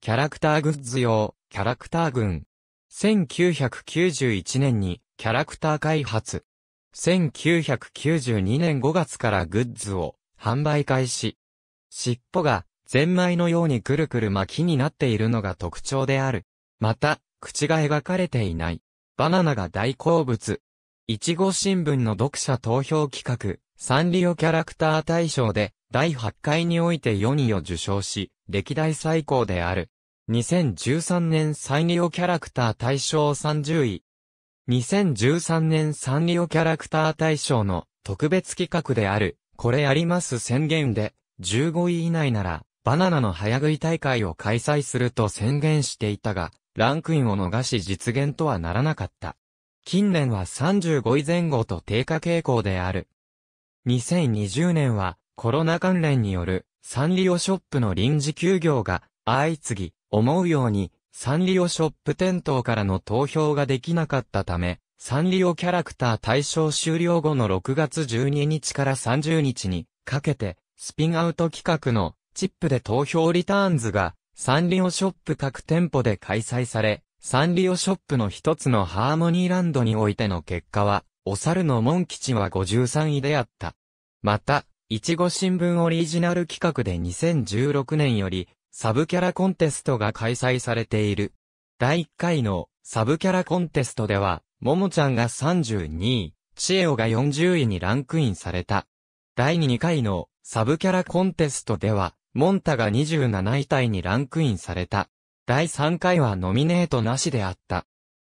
キャラクターグッズ用、キャラクター群。1991年にキャラクター開発。1992年5月からグッズを販売開始。尻尾がゼンマイのようにくるくる巻きになっているのが特徴である。また、口が描かれていない。バナナが大好物。いちご新聞の読者投票企画、サンリオキャラクター大賞で、第8回において4位を受賞し、歴代最高である。2013年サンリオキャラクター大賞30位。2013年サンリオキャラクター大賞の特別企画である、これあります宣言で、15位以内なら、バナナの早食い大会を開催すると宣言していたが、ランクインを逃し実現とはならなかった。近年は35位前後と低下傾向である。2020年は、コロナ関連によるサンリオショップの臨時休業が相次ぎ、思うようにサンリオショップ店頭からの投票ができなかったため、サンリオキャラクター対象終了後の6月12日から30日にかけて、スピンアウト企画のチップで投票リターンズがサンリオショップ各店舗で開催され、サンリオショップの一つのハーモニーランドにおいての結果は、お猿のモン吉は53位であった。また、いちご新聞オリジナル企画で2016年より、サブキャラコンテストが開催されている。第1回のサブキャラコンテストでは、ももちゃんが32位、ちえおが40位にランクインされた。第2回のサブキャラコンテストでは、モンタが27位タイにランクインされた。第3回はノミネートなしであった。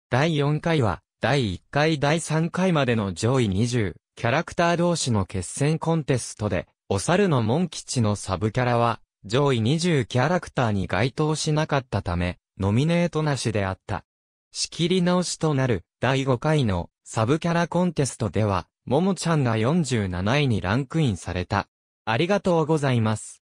第4回は、第1回第3回までの上位20、キャラクター同士の決戦コンテストで、お猿のモン吉のサブキャラは、上位20キャラクターに該当しなかったため、ノミネートなしであった。仕切り直しとなる第5回のサブキャラコンテストでは、ももちゃんが47位にランクインされた。ありがとうございます。